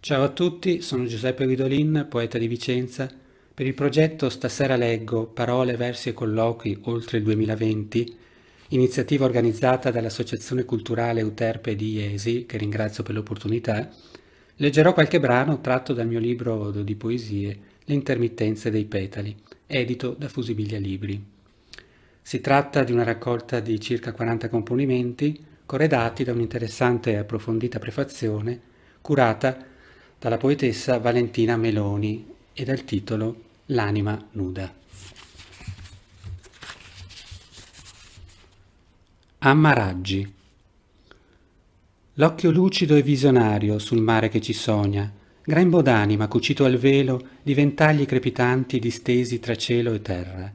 Ciao a tutti, sono Giuseppe Guidolin, poeta di Vicenza. Per il progetto Stasera leggo Parole, versi e colloqui oltre il 2020, iniziativa organizzata dall'Associazione Culturale Euterpe di Iesi, che ringrazio per l'opportunità, leggerò qualche brano tratto dal mio libro di poesie Le intermittenze dei petali, edito da Fusibilia Libri. Si tratta di una raccolta di circa 40 componimenti, corredati da un'interessante e approfondita prefazione, curata dalla poetessa Valentina Meloni e dal titolo L'anima nuda. Ammaraggi L'occhio lucido e visionario sul mare che ci sogna, grembo d'anima cucito al velo di ventagli crepitanti distesi tra cielo e terra.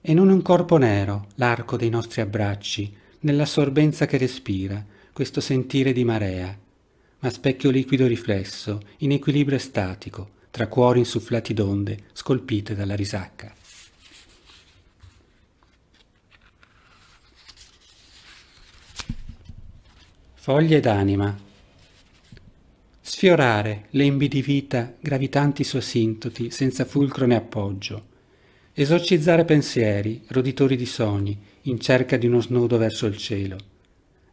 E non un corpo nero, l'arco dei nostri abbracci, nell'assorbenza che respira, questo sentire di marea, ma specchio liquido riflesso, in equilibrio statico, tra cuori insufflati d'onde scolpite dalla risacca. Foglie d'anima. Sfiorare lembi di vita gravitanti su assintoti senza fulcro né appoggio. Esorcizzare pensieri, roditori di sogni, in cerca di uno snodo verso il cielo.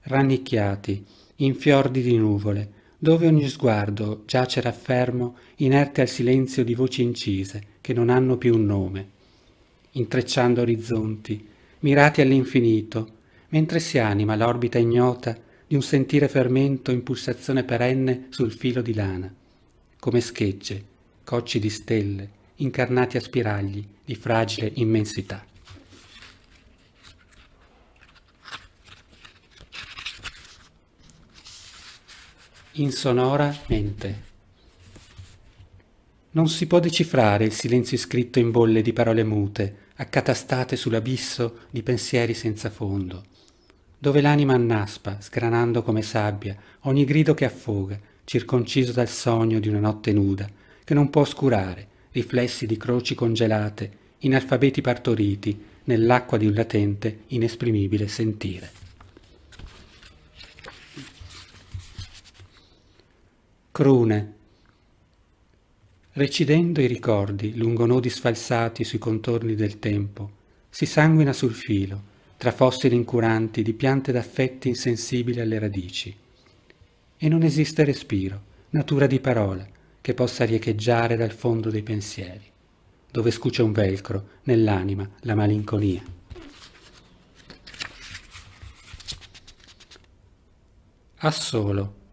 Rannicchiati, in fiordi di nuvole, dove ogni sguardo giace raffermo inerte al silenzio di voci incise che non hanno più un nome, intrecciando orizzonti, mirati all'infinito, mentre si anima l'orbita ignota di un sentire fermento in pulsazione perenne sul filo di lana, come schegge, cocci di stelle, incarnati a spiragli di fragile immensità. mente. Non si può decifrare il silenzio iscritto in bolle di parole mute, accatastate sull'abisso di pensieri senza fondo, dove l'anima annaspa, sgranando come sabbia, ogni grido che affoga, circonciso dal sogno di una notte nuda, che non può oscurare riflessi di croci congelate, in alfabeti partoriti, nell'acqua di un latente, inesprimibile sentire. crune, Recidendo i ricordi lungo nodi sfalsati sui contorni del tempo, si sanguina sul filo, tra fossili incuranti di piante d'affetti insensibili alle radici. E non esiste respiro, natura di parola, che possa riecheggiare dal fondo dei pensieri, dove scuce un velcro nell'anima la malinconia. A solo,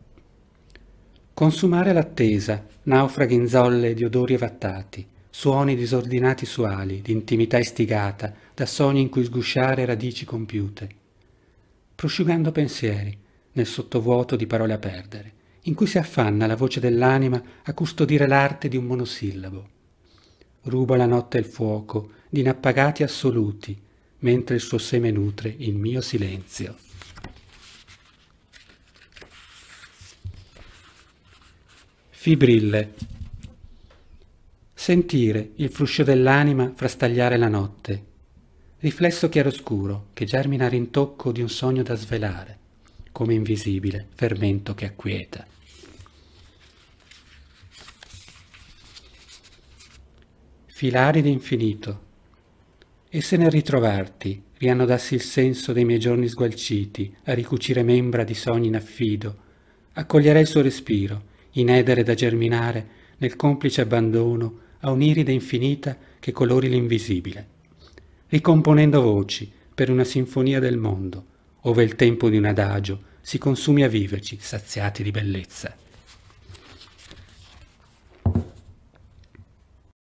Consumare l'attesa, naufraghi in zolle di odori evattati, suoni disordinati suali, d'intimità istigata, da sogni in cui sgusciare radici compiute. Prosciugando pensieri, nel sottovuoto di parole a perdere, in cui si affanna la voce dell'anima a custodire l'arte di un monosillabo. Ruba la notte il fuoco, di inappagati assoluti, mentre il suo seme nutre il mio silenzio. Fibrille. Sentire il fruscio dell'anima frastagliare la notte, riflesso chiaroscuro che germina a rintocco di un sogno da svelare, come invisibile fermento che acquieta. Filari d'infinito. E se nel ritrovarti riannodassi il senso dei miei giorni sgualciti a ricucire membra di sogni in affido, accoglierei il suo respiro, inedere da germinare nel complice abbandono a un'iride infinita che colori l'invisibile, ricomponendo voci per una sinfonia del mondo, ove il tempo di un adagio si consumi a viverci saziati di bellezza.